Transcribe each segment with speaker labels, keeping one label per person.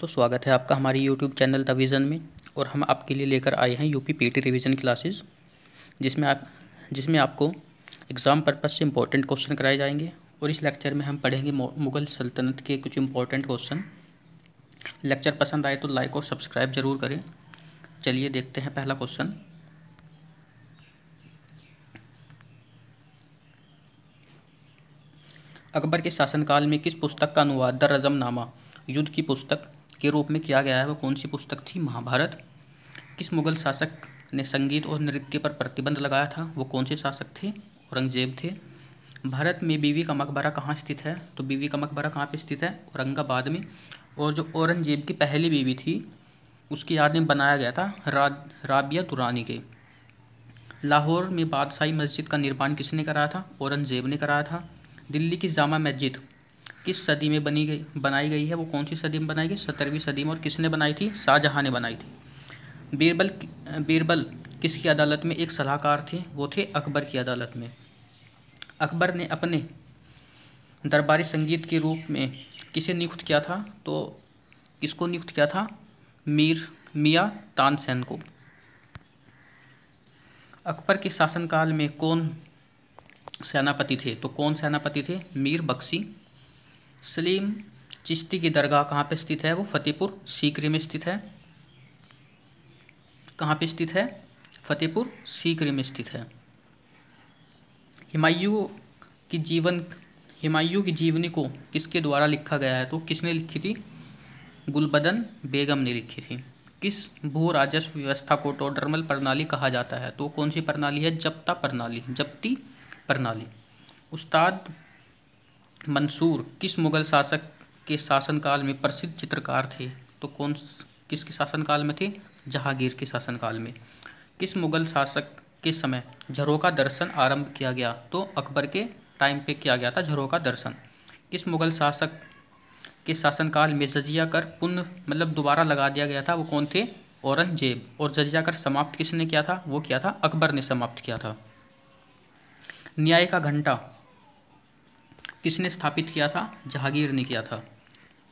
Speaker 1: दोस्तों स्वागत है आपका हमारे यूट्यूब चैनल द विज़न में और हम आपके लिए लेकर आए हैं यूपी पीटी रिवीजन क्लासेस जिसमें आप जिसमें आपको एग्ज़ाम पर्पज़ से इम्पोर्टेंट क्वेश्चन कराए जाएंगे और इस लेक्चर में हम पढ़ेंगे मुग़ल सल्तनत के कुछ इम्पोर्टेंट क्वेश्चन लेक्चर पसंद आए तो लाइक और सब्सक्राइब ज़रूर करें चलिए देखते हैं पहला क्वेश्चन अकबर के शासनकाल में किस पुस्तक का अनुवाद द रजमनामा युद्ध की पुस्तक के रूप में किया गया है वो कौन सी पुस्तक थी महाभारत किस मुगल शासक ने संगीत और नृत्य पर प्रतिबंध लगाया था वो कौन से शासक थे औरंगजेब थे भारत में बीवी का मकबरा कहाँ स्थित है तो बीवी का मकबरा कहाँ पे स्थित है औरंगाबाद में और जो औरंगजेब की पहली बीवी थी उसकी याद में बनाया गया था रा, राबिया दुरानी के लाहौर में बादशाही मस्जिद का निर्माण किसने कराया था औरंगजेब ने कराया था दिल्ली की जामा मस्जिद किस सदी में बनी गई बनाई गई है वो कौन सी सदी में बनाई गई सत्तरवीं सदी में और किसने बनाई थी शाहजहाँ ने बनाई थी बीरबल बीरबल किसकी अदालत में एक सलाहकार थे वो थे अकबर की अदालत में अकबर ने अपने दरबारी संगीत के रूप में किसे नियुक्त किया था तो किसको नियुक्त किया था मीर मियाँ तानसेन को अकबर के शासनकाल में कौन सेनापति थे तो कौन सेनापति थे मीर बख्शी सलीम चिश्ती की दरगाह कहाँ पे स्थित है वो फतेहपुर सीकरी में स्थित है कहाँ पे स्थित है फतेहपुर सीकरी में स्थित है हिमायू की जीवन हिमायू की जीवनी को किसके द्वारा लिखा गया है तो किसने लिखी थी गुलबदन बेगम ने लिखी थी किस भू राजस्व व्यवस्था को टोडरमल प्रणाली कहा जाता है तो कौन सी प्रणाली है जप्ता प्रणाली जप्ती प्रणाली उस्ताद मंसूर किस मुगल शासक के शासनकाल में प्रसिद्ध चित्रकार थे तो कौन किसके शासनकाल में थे जहांगीर के शासनकाल में किस मुगल शासक के समय झरों का दर्शन आरंभ किया गया तो अकबर के टाइम पे किया गया था झरों का दर्शन किस मुगल शासक के शासनकाल में जजिया कर पुनः मतलब दोबारा लगा दिया गया था वो कौन थे औरंगजेब और जजिया कर समाप्त किसने किया था वो किया था अकबर ने समाप्त किया था न्याय का घंटा किसने स्थापित किया था जहांगीर ने किया था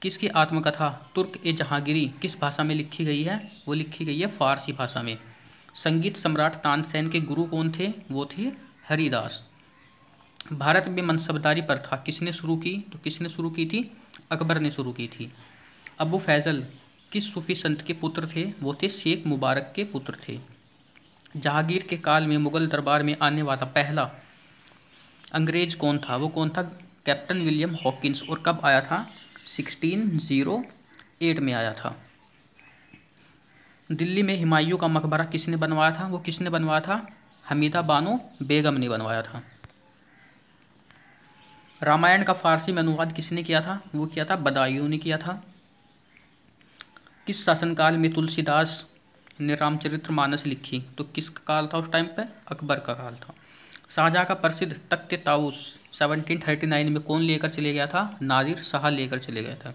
Speaker 1: किसकी आत्मकथा तुर्क ए जहांगीरी किस भाषा में लिखी गई है वो लिखी गई है फारसी भाषा में संगीत सम्राट तानसेन के गुरु कौन थे वो थे हरिदास भारत में मनसबदारी प्रथा किसने शुरू की तो किसने शुरू की थी अकबर ने शुरू की थी अबू फैज़ल किस सूफी संत के पुत्र थे वो थे शेख मुबारक के पुत्र थे जहांगीर के काल में मुग़ल दरबार में आने वाला पहला अंग्रेज कौन था वो कौन था कैप्टन विलियम हॉकिंस और कब आया था 1608 ज़ीरो एट में आया था दिल्ली में हुमायूं का मकबरा किसने बनवाया था वो किसने बनवाया था हमीदा बानो बेगम ने बनवाया था रामायण का फारसी में अनुवाद किसने किया था वो किया था बदायूं ने किया था किस शासनकाल में तुलसीदास ने रामचरित्र मानस लिखी तो किस काल था उस टाइम पे अकबर का काल था शाहजहाँ का प्रसिद्ध तख्त ताउस 1739 में कौन लेकर चले गया था नादिर शाह लेकर चले गया था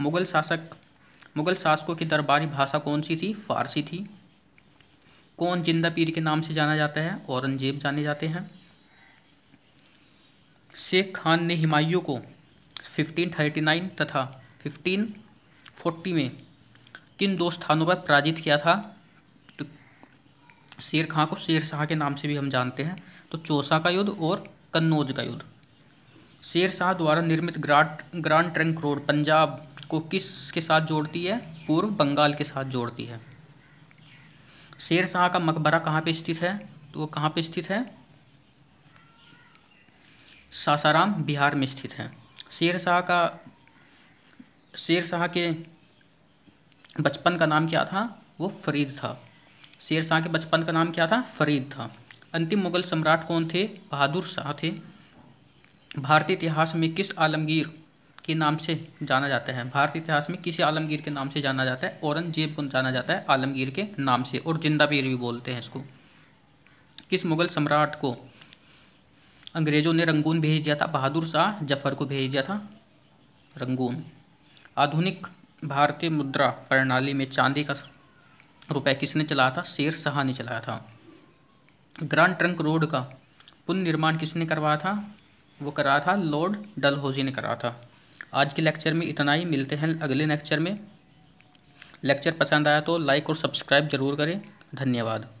Speaker 1: मुगल शासक मुगल शासकों की दरबारी भाषा कौन सी थी फारसी थी कौन जिंदा पीर के नाम से जाना जाता है औरंगजेब जाने जाते हैं शेख खान ने हिमायूं को 1539 तथा 1540 में किन दो स्थानों पर पराजित किया था शेर खां को शेर शाह के नाम से भी हम जानते हैं तो चौसा का युद्ध और कन्नौज का युद्ध शेर शाह द्वारा निर्मित grand Grand Trunk Road Punjab को किस के साथ जोड़ती है पूर्व बंगाल के साथ जोड़ती है शेर शाह का मकबरा कहाँ पे स्थित है तो वो कहाँ पे स्थित है सासाराम बिहार में स्थित है शेर शाह का शेर शाह के बचपन का नाम क्या था वो फरीद था शेर शाह के बचपन का नाम क्या था फरीद था अंतिम मुगल सम्राट कौन थे बहादुर शाह थे भारतीय इतिहास में किस आलमगीर के नाम से जाना जाता है भारतीय इतिहास में किसी आलमगीर के नाम से जाना जाता है औरंगजेब को जाना जाता है आलमगीर के नाम से और जिंदा पीर भी बोलते हैं इसको किस मुगल सम्राट को अंग्रेजों ने रंगून भेज दिया था बहादुर शाह जफर को भेज दिया था रंगून आधुनिक भारतीय मुद्रा प्रणाली में चांदी का रुपए किसने चलाया था शेर शाह ने चलाया था ग्रांड ट्रंक रोड का पुनर्निर्माण किसने करवाया था वो करा था लॉर्ड डलहौजी ने करा था आज के लेक्चर में इतना ही मिलते हैं अगले लेक्चर में लेक्चर पसंद आया तो लाइक और सब्सक्राइब जरूर करें धन्यवाद